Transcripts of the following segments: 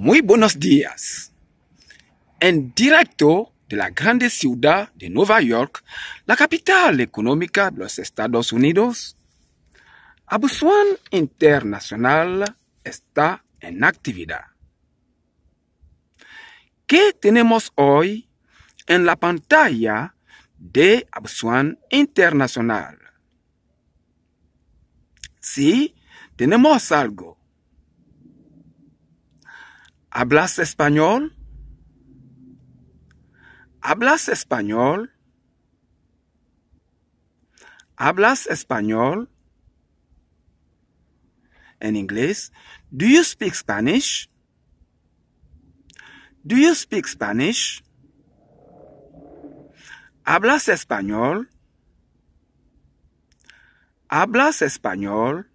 Muy buenos días. En directo de la grande ciudad de Nueva York, la capital económica de los Estados Unidos, Abusuan Internacional está en actividad. ¿Qué tenemos hoy en la pantalla de Abusuan Internacional? Sí, tenemos algo ¿Hablas español? ¿Hablas español? ¿Hablas español? En inglés, do you speak Spanish? Do you speak Spanish? ¿Hablas español? ¿Hablas español?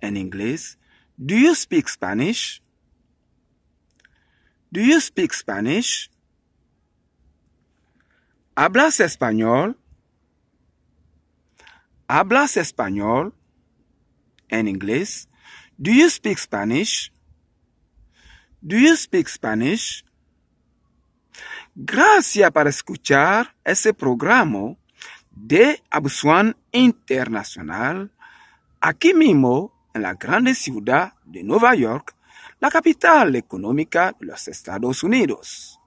En inglés, do you speak Spanish? Do you speak Spanish? ¿Hablas español? ¿Hablas español? en English, do you speak Spanish? Do you speak Spanish? Gracias por escuchar ese programa de Abusuan Internacional aquí mismo en la grande ciudad de Nueva York, la capital económica de los Estados Unidos.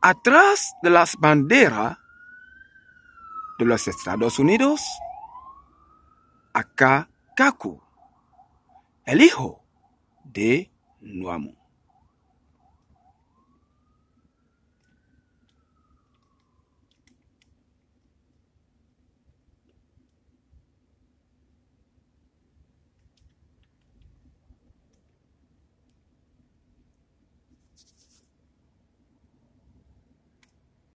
Atrás de las banderas de los Estados Unidos, acá Kaku, el hijo de Nuamu.